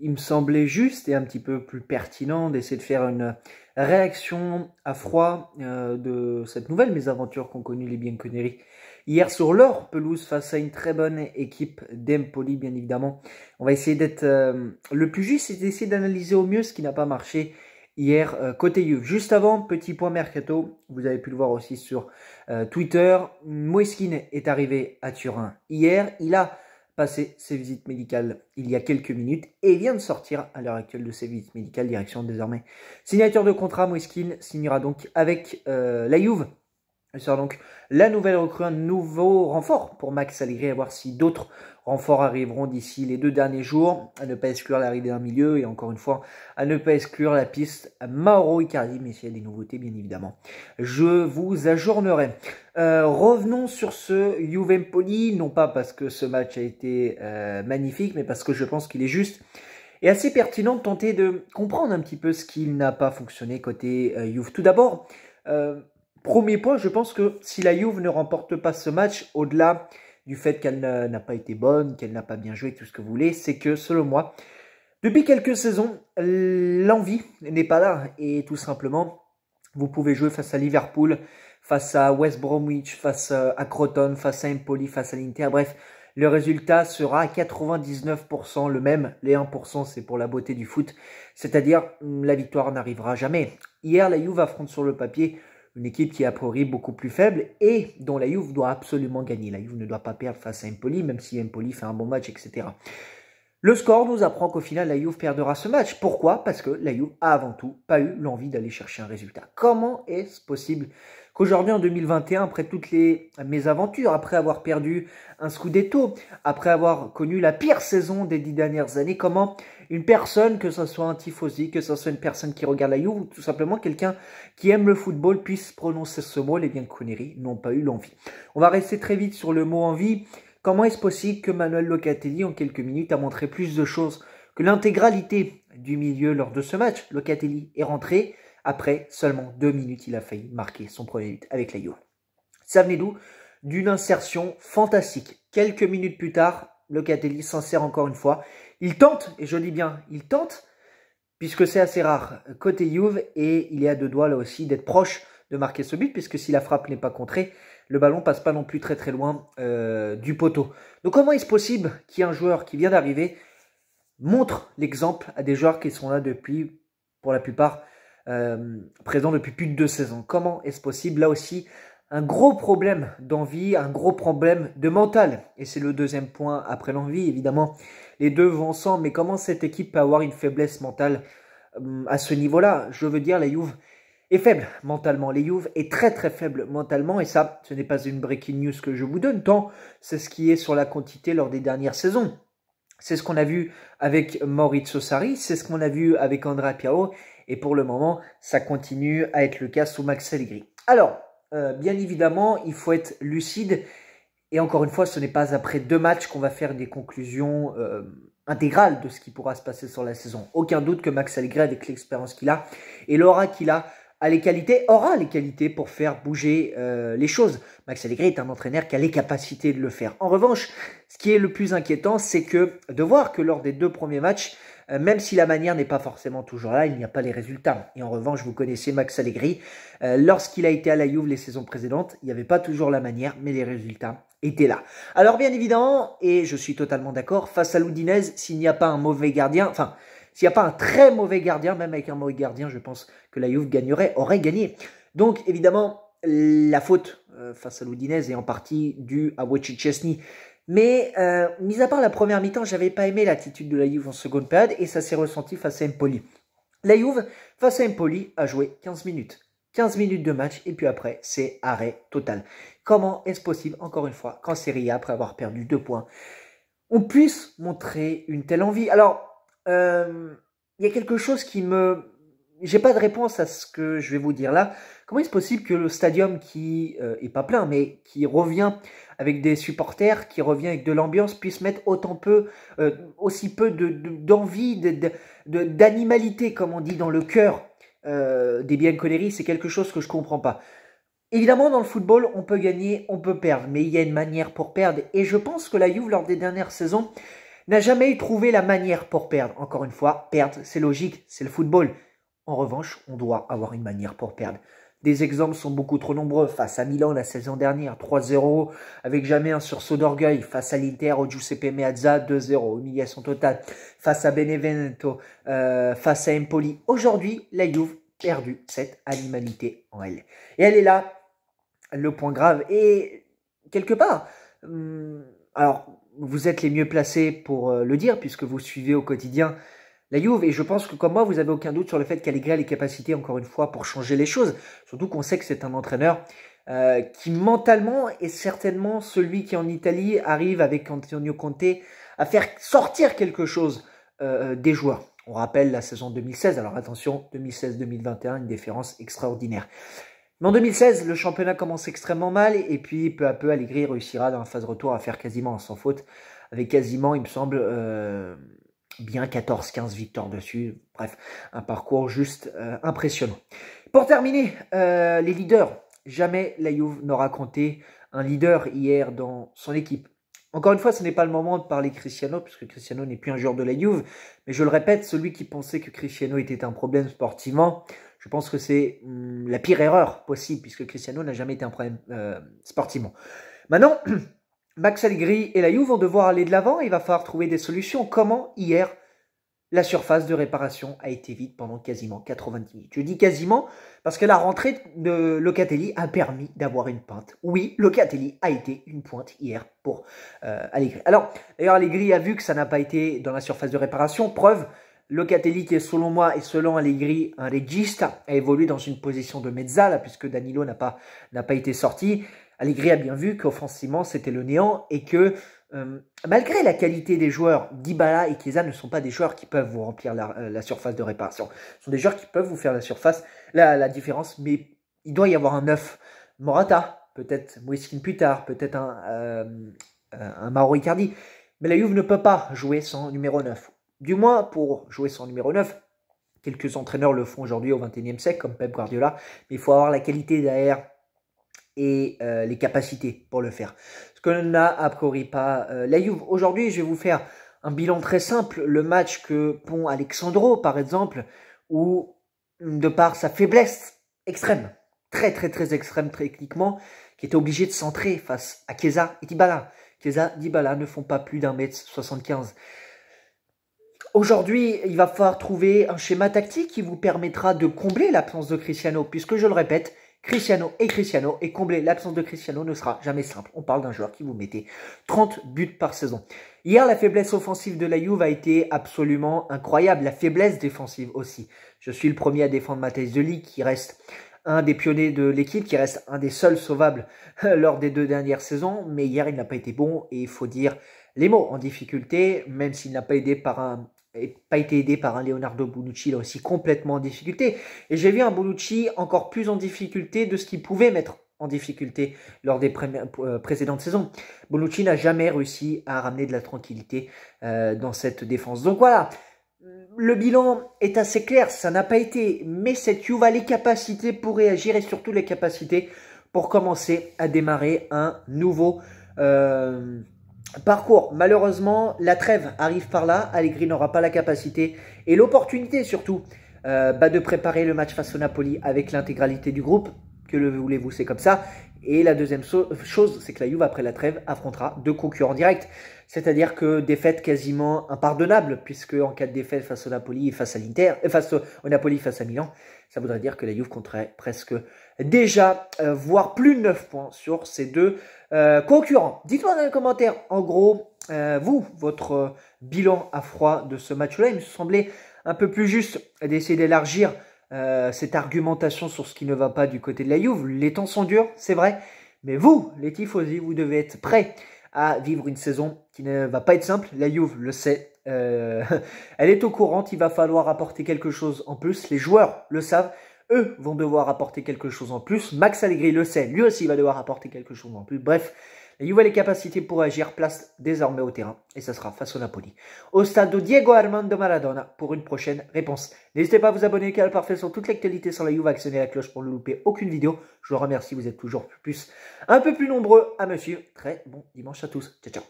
il me semblait juste et un petit peu plus pertinent d'essayer de faire une réaction à froid euh, de cette nouvelle mésaventure qu'ont connue les Bianconeri. Hier sur l'or pelouse face à une très bonne équipe d'Empoli bien évidemment. On va essayer d'être euh, le plus juste et d'essayer d'analyser au mieux ce qui n'a pas marché hier euh, côté Juve. Juste avant, petit point mercato, vous avez pu le voir aussi sur Twitter, Moeskin est arrivé à Turin hier, il a passé ses visites médicales il y a quelques minutes et vient de sortir à l'heure actuelle de ses visites médicales, direction désormais. Signature de contrat, Moiskin signera donc avec euh, la Juve il sort donc la nouvelle recrue, un nouveau renfort pour Max Allegri, à voir si d'autres renforts arriveront d'ici les deux derniers jours, à ne pas exclure l'arrivée d'un milieu et encore une fois, à ne pas exclure la piste Mauro Icardi, mais s'il y a des nouveautés, bien évidemment, je vous ajournerai. Euh, revenons sur ce Juve-Empoli, non pas parce que ce match a été euh, magnifique, mais parce que je pense qu'il est juste et assez pertinent de tenter de comprendre un petit peu ce qui n'a pas fonctionné côté euh, Tout d'abord, euh, Premier point, je pense que si la Juve ne remporte pas ce match, au-delà du fait qu'elle n'a pas été bonne, qu'elle n'a pas bien joué, tout ce que vous voulez, c'est que, selon moi, depuis quelques saisons, l'envie n'est pas là. Et tout simplement, vous pouvez jouer face à Liverpool, face à West Bromwich, face euh, à Croton, face à Empoli, face à l'Inter. Bref, le résultat sera à 99% le même. Les 1%, c'est pour la beauté du foot. C'est-à-dire, la victoire n'arrivera jamais. Hier, la Juve affronte sur le papier une équipe qui est a priori beaucoup plus faible et dont la Juve doit absolument gagner. La Juve ne doit pas perdre face à Empoli, même si Empoli fait un bon match, etc. Le score nous apprend qu'au final, la Juve perdra ce match. Pourquoi Parce que la Juve a avant tout pas eu l'envie d'aller chercher un résultat. Comment est-ce possible Aujourd'hui, en 2021, après toutes les mésaventures, après avoir perdu un scudetto, après avoir connu la pire saison des dix dernières années, comment une personne, que ce soit un tifosi, que ce soit une personne qui regarde la You, ou tout simplement quelqu'un qui aime le football, puisse prononcer ce mot, les Connery n'ont pas eu l'envie. On va rester très vite sur le mot envie. Comment est-ce possible que Manuel Locatelli, en quelques minutes, a montré plus de choses que l'intégralité du milieu lors de ce match Locatelli est rentré, après seulement deux minutes, il a failli marquer son premier but avec la Juve. Ça venait d'où D'une insertion fantastique. Quelques minutes plus tard, le Locatelli s'insère encore une fois. Il tente, et je dis bien, il tente, puisque c'est assez rare côté Juve, et il est à deux doigts là aussi d'être proche de marquer ce but, puisque si la frappe n'est pas contrée, le ballon passe pas non plus très très loin euh, du poteau. Donc comment est-ce possible qu'un joueur qui vient d'arriver montre l'exemple à des joueurs qui sont là depuis, pour la plupart, euh, présent depuis plus de deux saisons. Comment est-ce possible Là aussi, un gros problème d'envie, un gros problème de mental. Et c'est le deuxième point après l'envie, évidemment. Les deux vont ensemble, mais comment cette équipe peut avoir une faiblesse mentale euh, à ce niveau-là Je veux dire, la Juve est faible mentalement. La Juve est très très faible mentalement, et ça, ce n'est pas une breaking news que je vous donne, tant c'est ce qui est sur la quantité lors des dernières saisons. C'est ce qu'on a vu avec Maurizio Sarri, c'est ce qu'on a vu avec Andrea Piao, et pour le moment, ça continue à être le cas sous Max Allegri. Alors, euh, bien évidemment, il faut être lucide. Et encore une fois, ce n'est pas après deux matchs qu'on va faire des conclusions euh, intégrales de ce qui pourra se passer sur la saison. Aucun doute que Max Allegri, avec l'expérience qu'il a et l'aura qu'il a, a les qualités, aura les qualités pour faire bouger euh, les choses. Max Allegri est un entraîneur qui a les capacités de le faire. En revanche, ce qui est le plus inquiétant, c'est que de voir que lors des deux premiers matchs, euh, même si la manière n'est pas forcément toujours là, il n'y a pas les résultats. Et en revanche, vous connaissez Max Allegri. Euh, lorsqu'il a été à la Juve les saisons précédentes, il n'y avait pas toujours la manière, mais les résultats étaient là. Alors bien évidemment, et je suis totalement d'accord, face à l'Oudinez, s'il n'y a pas un mauvais gardien, enfin, s'il n'y a pas un très mauvais gardien, même avec un mauvais gardien, je pense que la Juve gagnerait, aurait gagné. Donc évidemment, la faute euh, face à l'Oudinez est en partie due à Wojciech mais, euh, mis à part la première mi-temps, n'avais pas aimé l'attitude de la Juve en seconde période et ça s'est ressenti face à Empoli. La Juve, face à Empoli, a joué 15 minutes. 15 minutes de match et puis après, c'est arrêt total. Comment est-ce possible, encore une fois, qu'en Serie A, après avoir perdu deux points, on puisse montrer une telle envie Alors, euh, il y a quelque chose qui me, j'ai pas de réponse à ce que je vais vous dire là. Comment est-ce possible que le stadium qui n'est euh, est pas plein, mais qui revient avec des supporters, qui revient avec de l'ambiance, puisse mettre autant peu, euh, aussi peu d'envie, de, d'animalité, comme on dit, dans le cœur euh, des bien coléries. C'est quelque chose que je comprends pas. Évidemment, dans le football, on peut gagner, on peut perdre, mais il y a une manière pour perdre. Et je pense que la Juve, lors des dernières saisons, n'a jamais trouvé la manière pour perdre. Encore une fois, perdre, c'est logique, c'est le football. En revanche, on doit avoir une manière pour perdre. Des exemples sont beaucoup trop nombreux. Face à Milan la saison dernière, 3-0, avec jamais un sursaut d'orgueil. Face à l'Inter, au Giuseppe Meazza, 2-0, humiliation totale. Face à Benevento, euh, face à Empoli. Aujourd'hui, la Juve perdu cette animalité en elle. Et elle est là, le point grave. Et quelque part, hmm, alors vous êtes les mieux placés pour euh, le dire, puisque vous suivez au quotidien la Juve. Et je pense que comme moi, vous n'avez aucun doute sur le fait qu'Allegri a les capacités, encore une fois, pour changer les choses. Surtout qu'on sait que c'est un entraîneur euh, qui mentalement et certainement celui qui en Italie arrive avec Antonio Conte à faire sortir quelque chose euh, euh, des joueurs. On rappelle la saison 2016, alors attention, 2016-2021, une différence extraordinaire. Mais en 2016, le championnat commence extrêmement mal et puis peu à peu, Allegri réussira dans la phase retour à faire quasiment sans faute, avec quasiment, il me semble, euh, bien 14-15 victoires dessus. Bref, un parcours juste euh, impressionnant. Pour terminer, euh, les leaders. Jamais la Juve n'aura compté un leader hier dans son équipe. Encore une fois, ce n'est pas le moment de parler Cristiano, puisque Cristiano n'est plus un joueur de la Juve. Mais je le répète, celui qui pensait que Cristiano était un problème sportivement, je pense que c'est hum, la pire erreur possible, puisque Cristiano n'a jamais été un problème euh, sportivement. Maintenant, Max Allegri et la vont devoir aller de l'avant et il va falloir trouver des solutions. Comment hier la surface de réparation a été vide pendant quasiment 90 minutes. Je dis quasiment parce que la rentrée de Locatelli a permis d'avoir une pointe. Oui, Locatelli a été une pointe hier pour euh, Allegri. Alors, d'ailleurs, Allegri a vu que ça n'a pas été dans la surface de réparation. Preuve, Locatelli, qui est selon moi et selon Allegri un regista, a évolué dans une position de mezza, puisque Danilo n'a pas été sorti. Allegri a bien vu qu'offensivement, c'était le néant et que euh, malgré la qualité des joueurs, Dybala et Chiesa ne sont pas des joueurs qui peuvent vous remplir euh, la, surface de réparation. Ce sont des joueurs qui peuvent vous faire la surface, la, la différence, mais il doit y avoir un neuf. Morata, peut-être Mouiskin plus tard, peut-être un, euh, un Mauro Icardi. Mais la Juve ne peut pas jouer sans numéro 9. Du moins, pour jouer sans numéro 9, quelques entraîneurs le font aujourd'hui au XXIe siècle, comme Pep Guardiola, mais il faut avoir la qualité derrière et euh, les capacités pour le faire. Ce que n'a a priori pas euh, la Juve. Aujourd'hui, je vais vous faire un bilan très simple. Le match que pont Alexandro, par exemple, où, de par sa faiblesse extrême, très très très extrême techniquement, qui était obligé de centrer face à Chiesa et Dybala. Chiesa, Dybala ne font pas plus d'un mètre 75. Aujourd'hui, il va falloir trouver un schéma tactique qui vous permettra de combler l'absence de Cristiano, puisque je le répète, Cristiano et Cristiano, et combler l'absence de Cristiano ne sera jamais simple. On parle d'un joueur qui vous mettait 30 buts par saison. Hier, la faiblesse offensive de la Juve a été absolument incroyable, la faiblesse défensive aussi. Je suis le premier à défendre Matthijs Deli, qui reste un des pionniers de l'équipe, qui reste un des seuls sauvables lors des deux dernières saisons, mais hier, il n'a pas été bon, et il faut dire les mots en difficulté, même s'il n'a pas aidé par un pas été aidé par un Leonardo Bonucci là aussi complètement en difficulté. Et j'ai vu un Bonucci encore plus en difficulté de ce qu'il pouvait mettre en difficulté lors des euh, précédentes saisons. Bonucci n'a jamais réussi à ramener de la tranquillité euh, dans cette défense. Donc voilà, le bilan est assez clair, ça n'a pas été, mais cette Juve a les capacités pour réagir et surtout les capacités pour commencer à démarrer un nouveau... Euh, parcours. Malheureusement, la trêve arrive par là. Allegri n'aura pas la capacité et l'opportunité surtout euh, bah, de préparer le match face au Napoli avec l'intégralité du groupe. Que le voulez-vous, c'est comme ça. Et la deuxième chose, c'est que la Juve, après la trêve, affrontera deux concurrents directs c'est-à-dire que défaite quasiment impardonnable, puisque en cas de défaite face au Napoli et face à l'Inter, euh, face au Napoli face à Milan, ça voudrait dire que la Juve compterait presque déjà, euh, voire plus de 9 points sur ces deux euh, concurrents. Dites-moi dans les commentaires, en gros, vous, votre bilan à froid de ce match-là. Il me semblait un peu plus juste d'essayer d'élargir cette argumentation sur ce qui ne va pas du côté de la Juve. Les temps sont durs, c'est vrai, mais vous, les tifosi, vous devez être prêts à vivre une saison qui ne va pas être simple. La Juve le sait. Euh, elle est au courant, il va falloir apporter quelque chose en plus. Les joueurs le savent, eux vont devoir apporter quelque chose en plus. Max Allegri le sait, lui aussi va devoir apporter quelque chose en plus. Bref, les capacités pour agir place désormais au terrain et ça sera face au Napoli. Au stade Diego Armando Maradona pour une prochaine réponse. N'hésitez pas à vous abonner canal Parfait sur toute l'actualité sur la Juve, actionner la cloche pour ne louper aucune vidéo. Je vous remercie, vous êtes toujours plus, un peu plus nombreux à me suivre. Très bon dimanche à tous. Ciao, ciao.